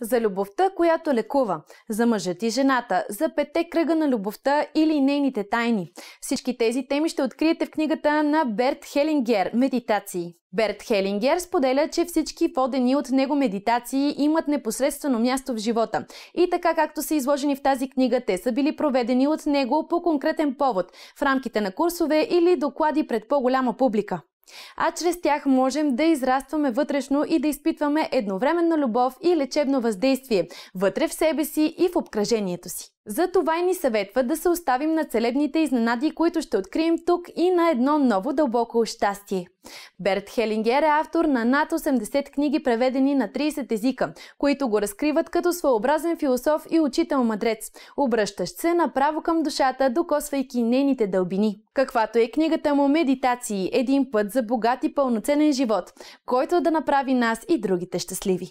За любовта, която лекува, за мъжът и жената, за пете кръга на любовта или нейните тайни. Всички тези теми ще откриете в книгата на Берт Хелингер «Медитации». Берт Хелингер споделя, че всички водени от него медитации имат непосредствено място в живота. И така както са изложени в тази книга, те са били проведени от него по конкретен повод, в рамките на курсове или доклади пред по-голяма публика а чрез тях можем да израстваме вътрешно и да изпитваме едновременна любов и лечебно въздействие вътре в себе си и в обкръжението си. За това и ни съветва да се оставим на целебните изненади, които ще открием тук и на едно ново дълбоко щастие. Берт Хелингер е автор на над 80 книги, преведени на 30 езика, които го разкриват като своеобразен философ и учител-мадрец, обръщащ се направо към душата, докосвайки нейните дълбини. Каквато е книгата му «Медитации – един път за богат и пълноценен живот», който да направи нас и другите щастливи.